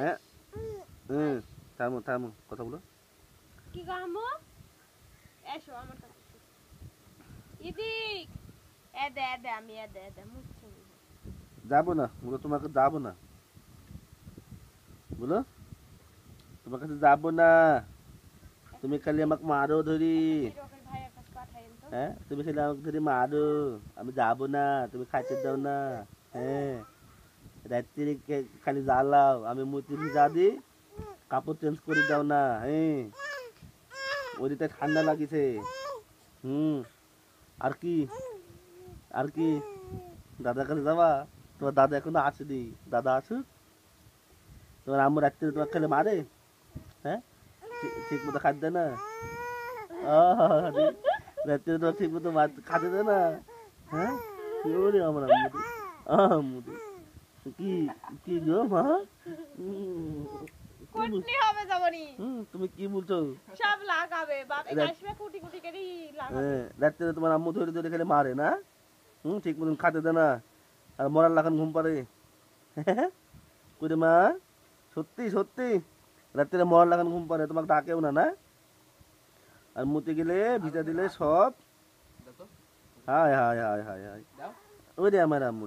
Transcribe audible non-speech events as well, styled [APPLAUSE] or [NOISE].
হ্যাঁ থামো থামো কথা কি কামো এসো আমার কাছে ইদিক এদে এদে আমি এদে এদে মুখছি যাবো না বলো তোমাকে যাবো না বলো তোমার কাছে যাবো না তুমি খালি আমাকে মারো ধরি হ্যাঁ তুমি খালি আমাকে ধরি মারো আমি যাব না তুমি খাইতে দাও না হ্যাঁ রাত্রি খালি জ্বালাও আমি মতি যা দি কাপড় চেঞ্জ করে দাও না হ্যাঁ ওদিকে ঠান্ডা লাগিছে হুম আর কি আর কি দাদার কাছে যাবা তোমার দাদা এখনো দি দাদা আসু তোমার আম্মু রাত্রে তোমার খেলে মারে হ্যাঁ ঠিক মতো খাদ্য না রাত্রে তোমার ঠিক মতো খাদ্য না হ্যাঁ কি বলি আমার আম্মুদি কি কি গো মা কুটনি হবে হ্যাঁ, রাত্রে তোমার আম্মু ধরে ধরে খেলে মারে না হুম ঠিক মতন খাতে দে না আর মরার লাগান ঘুম পারে কুড়ে [LAUGHS] মা সত্যি সত্যি রাত্রে মরার লাগান ঘুম পারে তোমাকে ডাকেও না না আর মুতে গেলে ভিজা দিলে সব হায় হায় হায় হায় হায় ওই রে আমার আম্মু